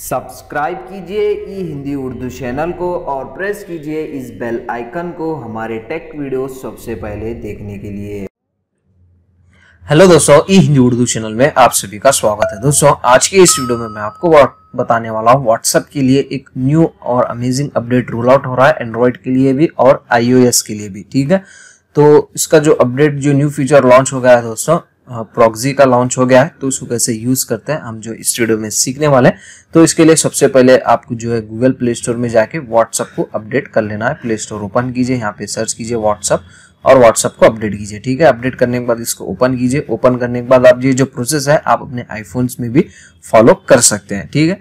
subscribe कीजिए ई Hindi Urdu channel को और प्रेस कीजिए इस बेल आइकन को हमारे टेक वीडियो सबसे पहले देखने के लिए हेलो दोस्तों ई हिंदी उर्दू चैनल में आप सभी का स्वागत है दोस्तों आज के इस वीडियो में मैं आपको बताने वाला हूँ व्हाट्सएप के लिए एक न्यू और अमेजिंग अपडेट रोल आउट हो रहा है एंड्रॉयड के लिए भी और आईओ के लिए भी ठीक है तो इसका जो अपडेट जो न्यू फीचर लॉन्च हो गया है दोस्तों प्रॉक्सी का लॉन्च हो गया है तो उसको कैसे यूज़ करते हैं हम जो स्टूडियो में सीखने वाले हैं तो इसके लिए सबसे पहले आपको जो है गूगल प्ले स्टोर में जाके व्हाट्सअप को अपडेट कर लेना है प्ले स्टोर ओपन कीजिए यहाँ पे सर्च कीजिए व्हाट्सअप और व्हाट्सअप को अपडेट कीजिए ठीक है अपडेट करने के बाद इसको ओपन कीजिए ओपन करने के बाद आप ये जो प्रोसेस है आप अपने आईफोन्स में भी फॉलो कर सकते हैं ठीक है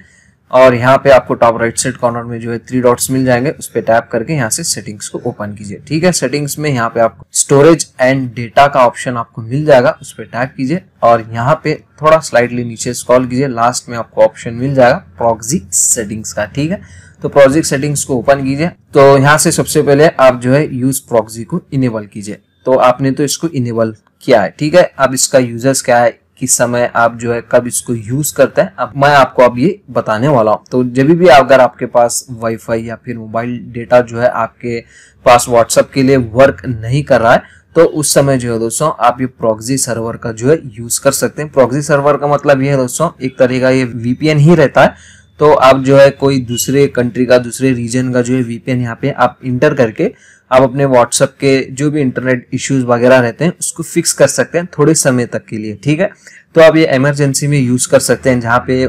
और यहाँ पे आपको टॉप राइट साइड कॉर्नर में जो है थ्री डॉट्स मिल जाएंगे उस पर टैप करके यहाँ से सेटिंग्स को ओपन कीजिए ठीक है सेटिंग्स में यहाँ पे आपको स्टोरेज एंड डेटा का ऑप्शन आपको मिल जाएगा उस पर टैप कीजिए और यहाँ पे थोड़ा स्लाइडली नीचे स्कॉल कीजिए लास्ट में आपको ऑप्शन मिल जाएगा प्रोक्सी सेटिंग्स का ठीक है तो प्रोक्सी सेटिंग्स को ओपन कीजिए तो यहाँ से सबसे पहले आप जो है यूज प्रोक्सी को इनेबल कीजिए तो आपने तो इसको इनेबल किया है ठीक है अब इसका यूजर्स क्या है कि समय आप जो है कब इसको यूज करते हैं अब मैं आपको अब ये बताने वाला हूँ तो जब भी अगर आपके पास वाईफाई या फिर मोबाइल डेटा जो है आपके पास व्हाट्सएप के लिए वर्क नहीं कर रहा है तो उस समय जो है दोस्तों आप ये प्रॉक्सी सर्वर का जो है यूज कर सकते हैं प्रॉक्सी सर्वर का मतलब ये है दोस्तों एक तरह का ये वीपीएन ही रहता है तो आप जो है कोई दूसरे कंट्री का दूसरे रीजन का जो है वीपीएन यहाँ पे आप इंटर करके आप अपने व्हाट्सअप के जो भी इंटरनेट इश्यूज वगैरह रहते हैं उसको फिक्स कर सकते हैं थोड़े समय तक के लिए ठीक है तो आप ये इमरजेंसी में यूज कर सकते हैं जहाँ पे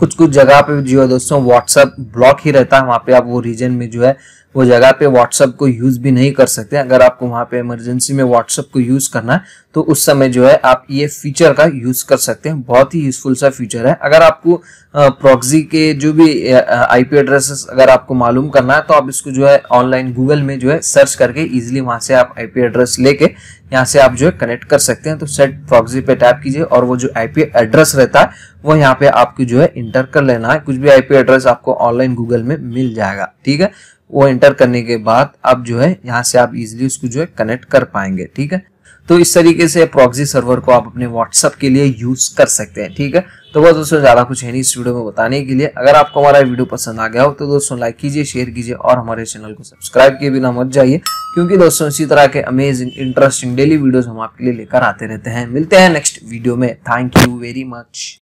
कुछ कुछ जगह पे जो है दोस्तों व्हाट्सअप ब्लॉक ही रहता है वहाँ पे आप वो रीजन में जो है वो जगह पे व्हाट्सअप को यूज भी नहीं कर सकते अगर आपको वहां पे इमरजेंसी में व्हाट्सअप को यूज करना है तो उस समय जो है आप ये फीचर का यूज कर सकते हैं बहुत ही यूजफुल सा फीचर है अगर आपको प्रॉक्सी के जो भी आईपी एड्रेसेस अगर आपको मालूम करना है तो आप इसको जो है ऑनलाइन गूगल में जो है सर्च करके इजिली वहां से आप आईपी एड्रेस लेके यहाँ से आप जो है कनेक्ट कर सकते हैं तो सेट प्रॉक्सी पे टैप कीजिए और वो जो आईपी एड्रेस रहता है वो यहाँ पे आपको जो है इंटर कर लेना है कुछ भी आईपी एड्रेस आपको ऑनलाइन गूगल में मिल जाएगा ठीक है वो एंटर करने के बाद अब जो है यहाँ से आप इजिली उसको जो है कनेक्ट कर पाएंगे ठीक है तो इस तरीके से प्रॉक्सी सर्वर को आप अपने व्हाट्सअप के लिए यूज कर सकते हैं ठीक है तो बस दोस्तों ज़्यादा कुछ है नहीं इस वीडियो में बताने के लिए अगर आपको हमारा वीडियो पसंद आ गया हो तो दोस्तों लाइक कीजिए शेयर कीजिए और हमारे चैनल को सब्सक्राइब किए बिना मत जाइए क्योंकि दोस्तों इसी तरह के अमेजिंग इंटरेस्टिंग डेली वीडियो हम आपके लिए लेकर आते रहते हैं मिलते हैं नेक्स्ट वीडियो में थैंक यू वेरी मच